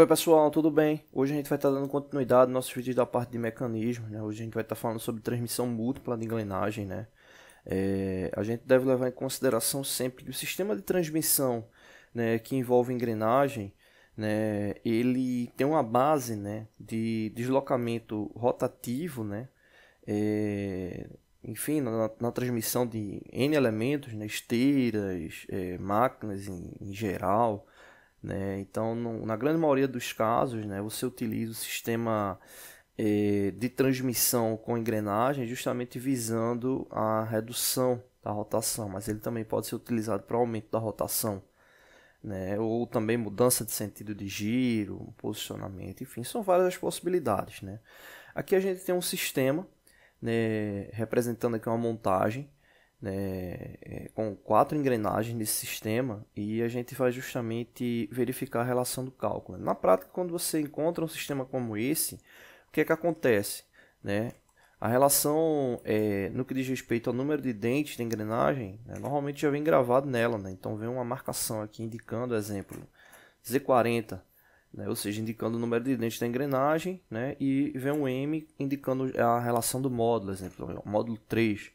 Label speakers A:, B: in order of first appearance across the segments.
A: Oi pessoal, tudo bem? Hoje a gente vai estar tá dando continuidade ao nosso vídeo da parte de mecanismos, né? Hoje a gente vai estar tá falando sobre transmissão múltipla de engrenagem, né? É, a gente deve levar em consideração sempre que o sistema de transmissão né, que envolve engrenagem, né, ele tem uma base né, de deslocamento rotativo, né? É, enfim, na, na, transmissão de N elementos, né, esteiras, é, máquinas em, em geral, né? Então, no, na grande maioria dos casos, né, você utiliza o sistema eh, de transmissão com engrenagem justamente visando a redução da rotação, mas ele também pode ser utilizado para aumento da rotação. Né, ou também mudança de sentido de giro, posicionamento, enfim, são várias as possibilidades. Né? Aqui a gente tem um sistema né, representando aqui uma montagem né, é, com quatro engrenagens nesse sistema e a gente vai justamente verificar a relação do cálculo. Na prática, quando você encontra um sistema como esse, o que é que acontece? Né? A relação é, no que diz respeito ao número de dentes da engrenagem, né, normalmente já vem gravado nela, né? então vem uma marcação aqui indicando, exemplo, Z40, né, ou seja, indicando o número de dentes da engrenagem, né, e vem um M indicando a relação do módulo, exemplo, módulo 3.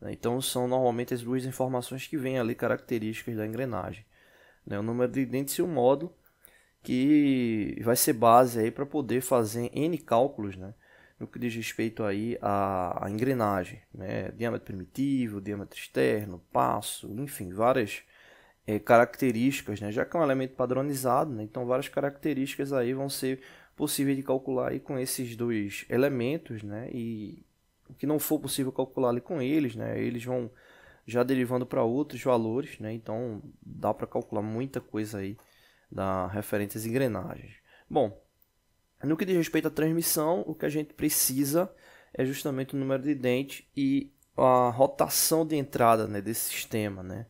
A: Né? Então são normalmente as duas informações que vêm ali características da engrenagem. Né? O número de dentes e o modo que vai ser base aí para poder fazer N cálculos, né? No que diz respeito aí à, à engrenagem, né? Diâmetro primitivo, diâmetro externo, passo, enfim, várias é, características, né? Já que é um elemento padronizado, né? Então várias características aí vão ser possíveis de calcular aí com esses dois elementos, né? E o que não for possível calcular ali com eles, né? Eles vão já derivando para outros valores, né? Então dá para calcular muita coisa aí da referente às engrenagens. Bom, no que diz respeito à transmissão, o que a gente precisa é justamente o número de dentes e a rotação de entrada né, desse sistema, né?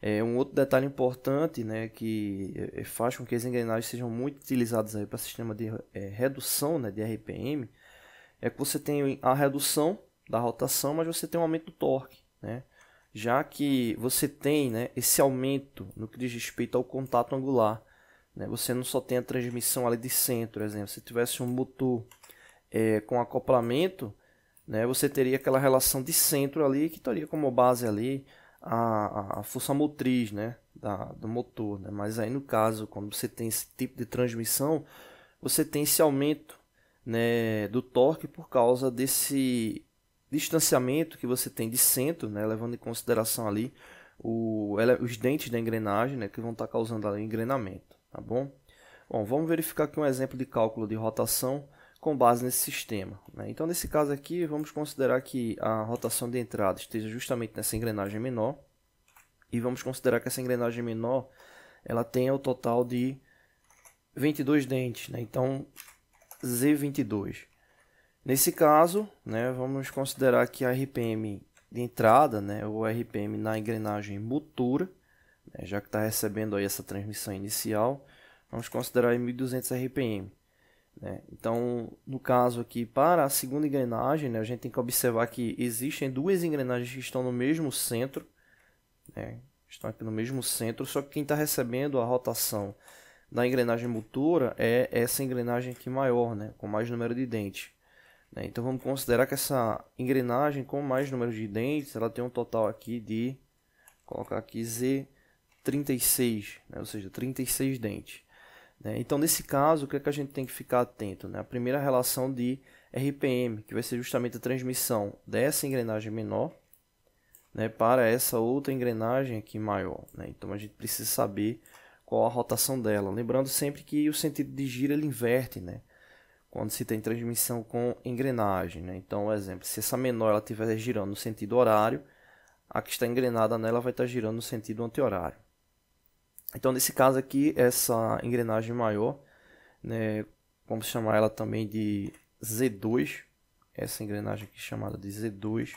A: É um outro detalhe importante, né, que é, é, faz com que as engrenagens sejam muito utilizadas aí para sistema de é, redução, né, de RPM, é que você tem a redução da rotação, mas você tem um aumento do torque, né? Já que você tem né, esse aumento no que diz respeito ao contato angular, né? você não só tem a transmissão ali de centro, por exemplo, se tivesse um motor é, com acoplamento, né, você teria aquela relação de centro ali que teria como base ali a, a força motriz né, da, do motor. Né? Mas aí no caso, quando você tem esse tipo de transmissão, você tem esse aumento né, do torque por causa desse distanciamento que você tem de centro, né, levando em consideração ali o, os dentes da engrenagem né, que vão estar tá causando ali o engrenamento, tá bom? Bom, vamos verificar aqui um exemplo de cálculo de rotação com base nesse sistema. Né? Então, nesse caso aqui, vamos considerar que a rotação de entrada esteja justamente nessa engrenagem menor e vamos considerar que essa engrenagem menor ela tenha o total de 22 dentes. Né? Então, Z22. Nesse caso, né, vamos considerar que a RPM de entrada, né, ou RPM na engrenagem motora, né, já que está recebendo aí essa transmissão inicial, vamos considerar 1200 RPM. Né? Então, no caso aqui, para a segunda engrenagem, né, a gente tem que observar que existem duas engrenagens que estão no mesmo centro, né? estão aqui no mesmo centro, só que quem está recebendo a rotação da engrenagem motora é essa engrenagem aqui maior, né? Com mais número de dentes. Né? Então vamos considerar que essa engrenagem com mais número de dentes, ela tem um total aqui de, colocar aqui Z36, né? ou seja, 36 dentes. Né? Então nesse caso, o que, é que a gente tem que ficar atento? Né? A primeira relação de RPM, que vai ser justamente a transmissão dessa engrenagem menor, né, para essa outra engrenagem aqui maior. Né? Então a gente precisa saber qual a rotação dela. Lembrando sempre que o sentido de giro ele inverte, né? Quando se tem transmissão com engrenagem, né? Então, um exemplo, se essa menor ela estiver girando no sentido horário, a que está engrenada nela vai estar girando no sentido anti-horário. Então, nesse caso aqui, essa engrenagem maior, né, vamos chamar ela também de Z2, essa engrenagem aqui chamada de Z2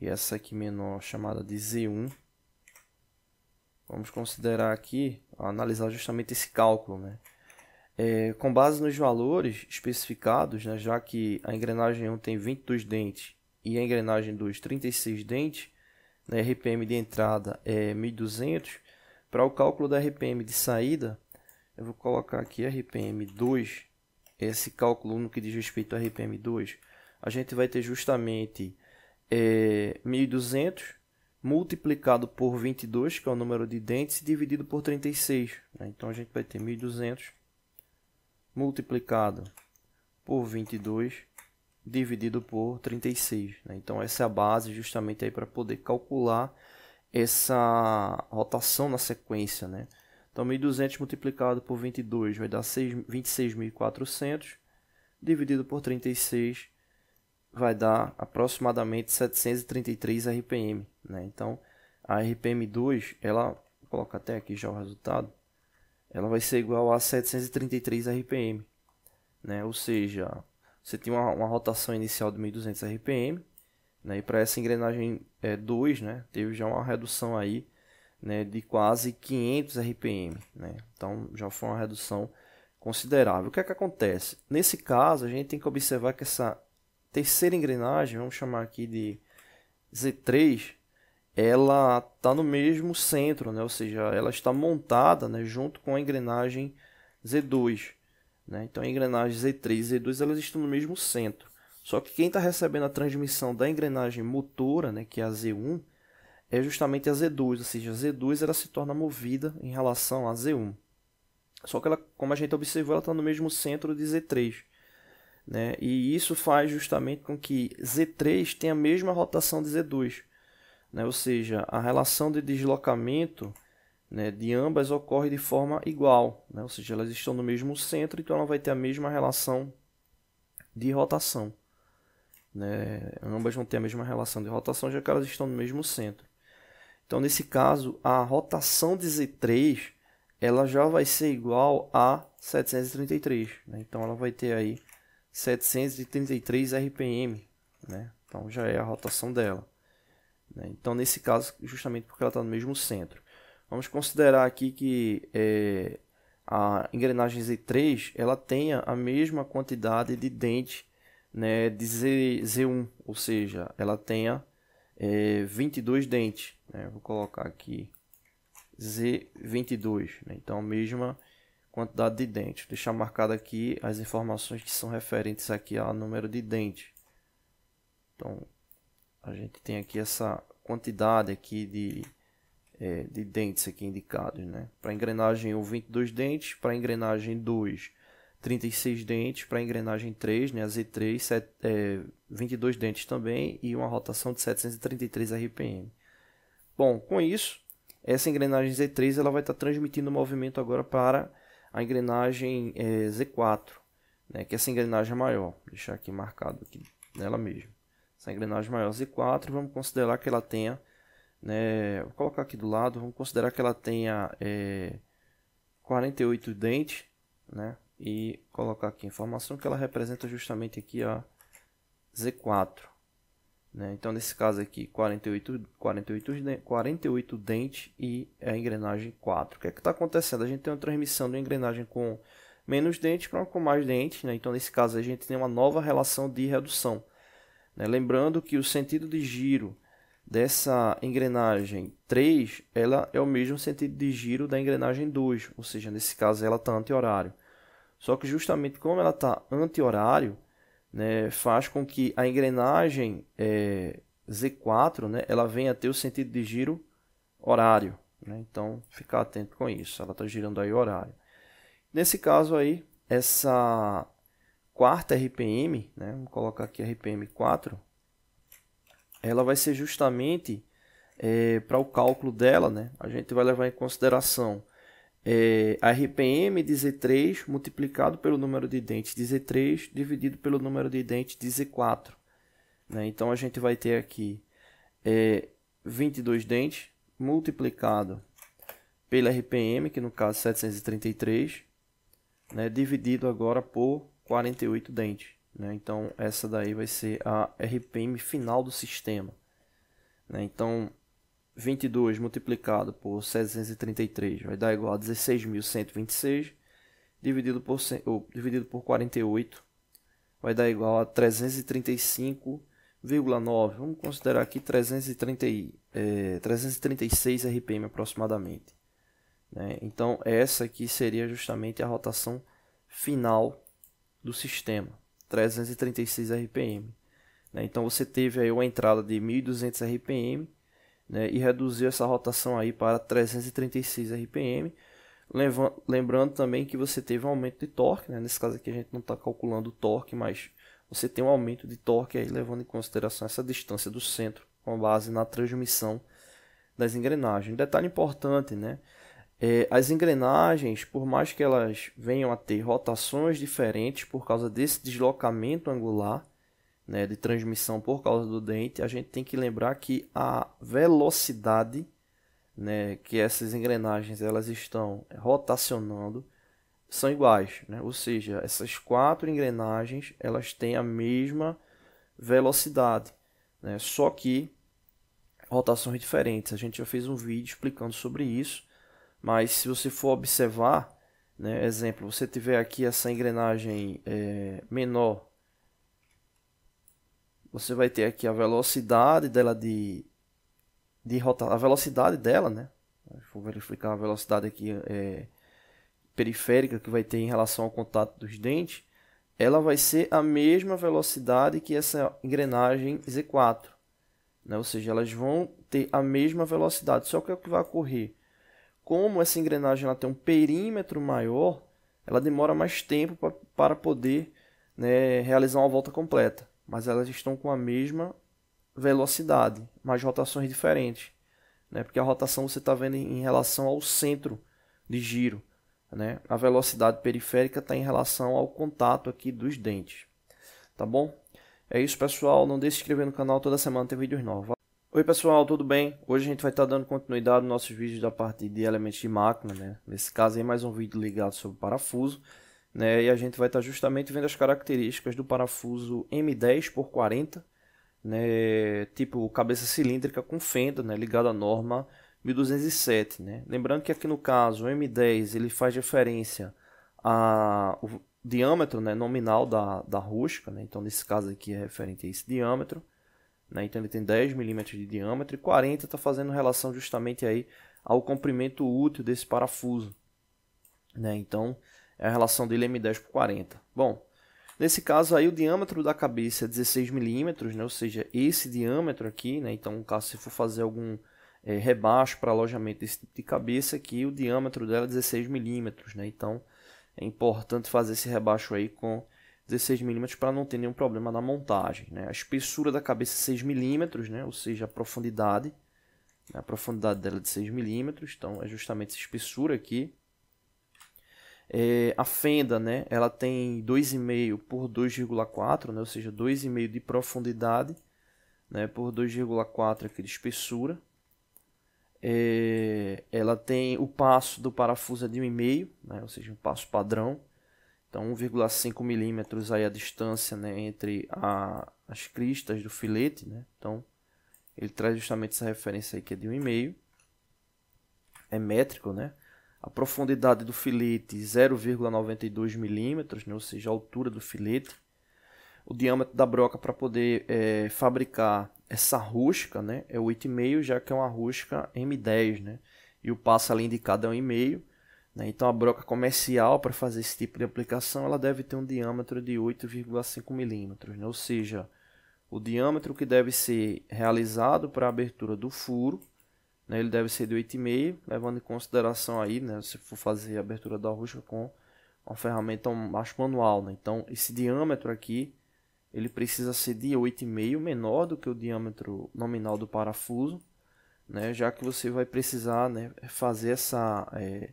A: e essa aqui menor chamada de Z1, vamos considerar aqui, analisar justamente esse cálculo, né? É, com base nos valores especificados, né, já que a engrenagem 1 tem 22 dentes e a engrenagem 2 36 dentes, né, RPM de entrada é 1200, para o cálculo da RPM de saída, eu vou colocar aqui RPM 2, esse cálculo no que diz respeito a RPM 2, a gente vai ter justamente é, 1200 multiplicado por 22, que é o número de dentes, dividido por 36. Né? Então a gente vai ter 1.200 multiplicado por 22 dividido por 36. Né? Então essa é a base justamente para poder calcular essa rotação na sequência, né? Então 1.200 multiplicado por 22 vai dar 26.400 dividido por 36 vai dar aproximadamente 733 RPM, né? Então, a RPM 2, ela, vou colocar até aqui já o resultado, ela vai ser igual a 733 RPM, né? Ou seja, você tem uma, uma rotação inicial de 1200 RPM, né? E para essa engrenagem 2, é, né, teve já uma redução aí, né, de quase 500 RPM, né? Então, já foi uma redução considerável. O que é que acontece? Nesse caso, a gente tem que observar que essa terceira engrenagem, vamos chamar aqui de Z3, ela está no mesmo centro, né? ou seja, ela está montada né, junto com a engrenagem Z2. Né? Então, a engrenagem Z3 e Z2 elas estão no mesmo centro. Só que quem está recebendo a transmissão da engrenagem motora, né, que é a Z1, é justamente a Z2, ou seja, a Z2 ela se torna movida em relação à Z1. Só que ela, como a gente observou, ela está no mesmo centro de Z3. Né? E isso faz justamente com que Z3 tenha a mesma rotação de Z2. Né? Ou seja, a relação de deslocamento né, de ambas ocorre de forma igual. Né? Ou seja, elas estão no mesmo centro, então ela vai ter a mesma relação de rotação. Né? Ambas vão ter a mesma relação de rotação, já que elas estão no mesmo centro. Então, nesse caso, a rotação de Z3 ela já vai ser igual a 733. Né? Então, ela vai ter aí 733 RPM, né? Então já é a rotação dela. Né? Então nesse caso, justamente porque ela está no mesmo centro. Vamos considerar aqui que é, a engrenagem Z3 ela tenha a mesma quantidade de dente né, de Z, 1 ou seja, ela tenha é, 22 dentes. Né? Vou colocar aqui Z22, né? então a mesma quantidade de dentes. Vou deixar marcado aqui as informações que são referentes aqui ao número de dente. Então, a gente tem aqui essa quantidade aqui de, é, de dentes aqui indicados, né? Para engrenagem 1, 22 dentes, para engrenagem 2, 36 dentes, para engrenagem 3, né, a Z3, 7, é, 22 dentes também e uma rotação de 733 RPM. Bom, com isso, essa engrenagem Z3 ela vai estar tá transmitindo o movimento agora para a engrenagem é, Z4, né, que essa engrenagem é maior, vou deixar aqui marcado aqui nela mesmo. Essa engrenagem maior Z4, vamos considerar que ela tenha, né, vou colocar aqui do lado, vamos considerar que ela tenha é, 48 dentes, né, e colocar aqui a informação que ela representa justamente aqui a Z4. Né? Então, nesse caso aqui, 48, 48, 48 dentes e a engrenagem 4. O que é que está acontecendo? A gente tem uma transmissão de engrenagem com menos dentes para com mais dentes. Né? Então, nesse caso, a gente tem uma nova relação de redução. Né? Lembrando que o sentido de giro dessa engrenagem 3 ela é o mesmo sentido de giro da engrenagem 2, ou seja, nesse caso ela está anti-horário. Só que justamente como ela está anti-horário, né, faz com que a engrenagem é, Z4 né, ela venha a ter o sentido de giro horário. Né? Então, ficar atento com isso. Ela está girando aí o horário. Nesse caso aí, essa quarta RPM, né, vamos colocar aqui RPM 4, ela vai ser justamente é, para o cálculo dela, né, a gente vai levar em consideração é, a RPM de Z3 multiplicado pelo número de dentes de Z3 dividido pelo número de dentes de Z4. Né? Então a gente vai ter aqui é, 22 dentes multiplicado pela RPM, que no caso 733, é né? dividido agora por 48 dentes. Né? Então essa daí vai ser a RPM final do sistema. Né? Então 22 multiplicado por 733 vai dar igual a 16.126, dividido por, ou, dividido por 48 vai dar igual a 335,9. Vamos considerar aqui 330, é, 336 RPM aproximadamente. Né? Então, essa aqui seria justamente a rotação final do sistema, 336 RPM. Né? Então, você teve aí uma entrada de 1.200 RPM né, e reduziu essa rotação aí para 336 RPM. Lembrando também que você teve um aumento de torque, né? nesse caso aqui a gente não está calculando o torque, mas você tem um aumento de torque aí, levando em consideração essa distância do centro com base na transmissão das engrenagens. Detalhe importante, né? É, as engrenagens, por mais que elas venham a ter rotações diferentes por causa desse deslocamento angular, né, de transmissão por causa do dente, a gente tem que lembrar que a velocidade né, que essas engrenagens elas estão rotacionando são iguais, né? ou seja, essas quatro engrenagens elas têm a mesma velocidade, né? só que rotações diferentes. A gente já fez um vídeo explicando sobre isso, mas se você for observar, né, exemplo, você tiver aqui essa engrenagem é, menor você vai ter aqui a velocidade dela de, de rotar, a velocidade dela, né? Vou verificar a velocidade aqui é, periférica que vai ter em relação ao contato dos dentes. Ela vai ser a mesma velocidade que essa engrenagem Z4. Né? Ou seja, elas vão ter a mesma velocidade. Só que é o que vai ocorrer? Como essa engrenagem ela tem um perímetro maior, ela demora mais tempo pra, para poder né, realizar uma volta completa mas elas estão com a mesma velocidade, mas rotações diferentes, né? Porque a rotação você está vendo em relação ao centro de giro, né? A velocidade periférica está em relação ao contato aqui dos dentes, tá bom? É isso, pessoal. Não deixe de se inscrever no canal. Toda semana tem vídeos novos. Oi, pessoal. Tudo bem? Hoje a gente vai estar tá dando continuidade nos nossos vídeos da parte de elementos de máquina, né? Nesse caso aí, mais um vídeo ligado sobre parafuso. Né? E a gente vai estar tá justamente vendo as características do parafuso M10 por 40, né? tipo cabeça cilíndrica com fenda, né? ligada à norma 1207. Né? Lembrando que aqui no caso o M10 ele faz referência ao diâmetro né? nominal da, da rosca, né? então nesse caso aqui é referente a esse diâmetro. Né? Então ele tem 10 milímetros de diâmetro e 40 está fazendo relação justamente aí ao comprimento útil desse parafuso. Né? Então é a relação dele é M10 por 40. Bom, nesse caso aí o diâmetro da cabeça é 16 milímetros, né? ou seja, esse diâmetro aqui, né? então caso você for fazer algum é, rebaixo para alojamento desse tipo de cabeça aqui, o diâmetro dela é 16 milímetros, né? então é importante fazer esse rebaixo aí com 16 milímetros para não ter nenhum problema na montagem. Né? A espessura da cabeça é 6 milímetros, né? ou seja, a profundidade, né? a profundidade dela é de 6 milímetros, então é justamente essa espessura aqui. É, a fenda, né, ela tem 2,5 por 2,4, né, ou seja, 2,5 de profundidade né, por 2,4 aqui de espessura. É, ela tem o passo do parafuso é de 1,5, né, ou seja, um passo padrão. Então 1,5 milímetros aí a distância né, entre a, as cristas do filete. Né? Então ele traz justamente essa referência aí que é de 1,5. É métrico, né? a profundidade do filete 0,92 milímetros, né, ou seja, a altura do filete, o diâmetro da broca para poder é, fabricar essa rusca né, é 8,5, já que é uma rusca M10, né, e o passo ali indicado é 1,5. Né, então a broca comercial para fazer esse tipo de aplicação ela deve ter um diâmetro de 8,5 milímetros, né, ou seja, o diâmetro que deve ser realizado para a abertura do furo né, ele deve ser de 8,5, levando em consideração aí, né, se for fazer a abertura da rosca com uma ferramenta macho manual. Né? Então, esse diâmetro aqui, ele precisa ser de 8,5, menor do que o diâmetro nominal do parafuso, né, já que você vai precisar né, fazer essa é,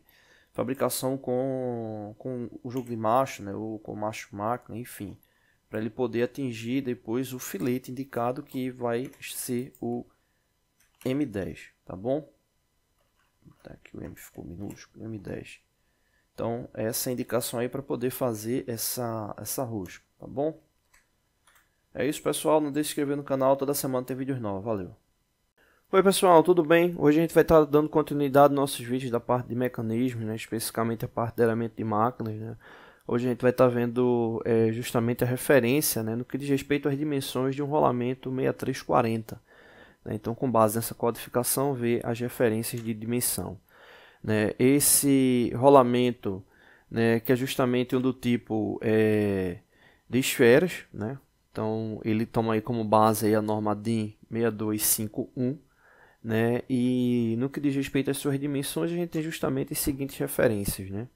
A: fabricação com, com o jogo de macho, né, ou com macho máquina, enfim, para ele poder atingir depois o filete indicado que vai ser o M10, tá bom? Tá aqui o M ficou minúsculo, M10. Então, é essa é a indicação aí para poder fazer essa, essa rosca, tá bom? É isso, pessoal. Não deixe de se inscrever no canal. Toda semana tem vídeos novos. Valeu! Oi, pessoal. Tudo bem? Hoje a gente vai estar tá dando continuidade aos nossos vídeos da parte de mecanismos, né? especificamente a parte de elemento de máquinas, né? Hoje a gente vai estar tá vendo é, justamente a referência né, no que diz respeito às dimensões de um rolamento 6340. Né? Então, com base nessa codificação, vê as referências de dimensão. Né? Esse rolamento, né, que é justamente um do tipo é, de esferas, então ele toma aí como base aí a norma DIN 6251, né? E no que diz respeito às suas dimensões, a gente tem justamente as seguintes referências, né?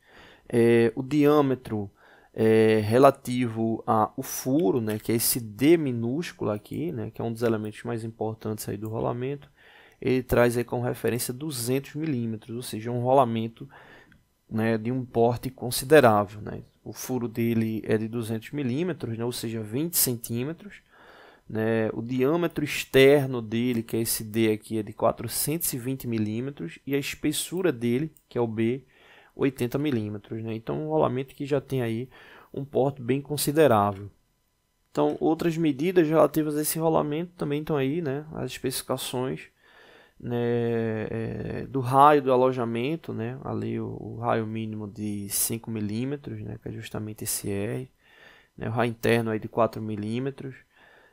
A: É, o diâmetro é, relativo ao furo, né, que é esse D minúsculo aqui, né, que é um dos elementos mais importantes aí do rolamento, ele traz aí como referência 200 milímetros, ou seja, um rolamento né, de um porte considerável. Né. O furo dele é de 200 milímetros, né, ou seja, 20 centímetros. Né, o diâmetro externo dele, que é esse D aqui, é de 420 milímetros, e a espessura dele, que é o B, 80 milímetros, né? Então um rolamento que já tem aí um porte bem considerável. Então outras medidas relativas a esse rolamento também estão aí, né? As especificações né, é, do raio do alojamento, né? Ali o, o raio mínimo de 5 milímetros, né? Que é justamente esse R. Né? O raio interno aí de 4 milímetros.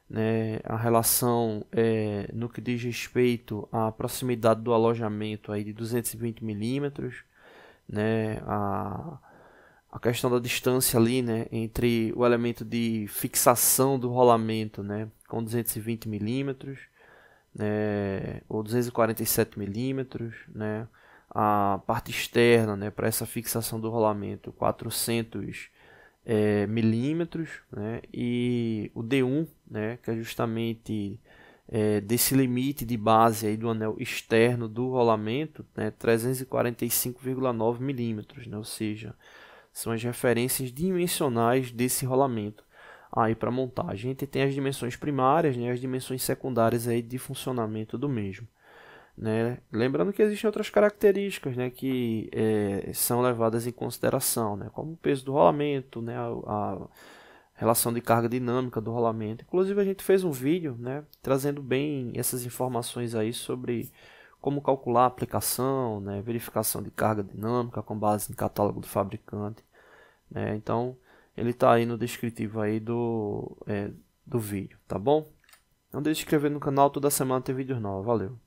A: Né, a relação é, no que diz respeito à proximidade do alojamento aí de 220 milímetros, né? A, a questão da distância ali, né? Entre o elemento de fixação do rolamento, né? Com 220 milímetros, né? Ou 247 milímetros, né? A parte externa, né? Para essa fixação do rolamento, 400 é, eh, milímetros, né? E o D1, né? Que é justamente é, desse limite de base aí do anel externo do rolamento, né, 345,9 milímetros, né, ou seja, são as referências dimensionais desse rolamento aí para montagem. A gente tem as dimensões primárias, né, as dimensões secundárias aí de funcionamento do mesmo. Né? Lembrando que existem outras características né, que é, são levadas em consideração, né, como o peso do rolamento, né, a, a relação de carga dinâmica do rolamento. Inclusive a gente fez um vídeo, né, trazendo bem essas informações aí sobre como calcular a aplicação, né, verificação de carga dinâmica com base no catálogo do fabricante, né? Então ele está aí no descritivo aí do é, do vídeo, tá bom? Não deixe de se inscrever no canal, toda semana tem vídeos novos. Valeu!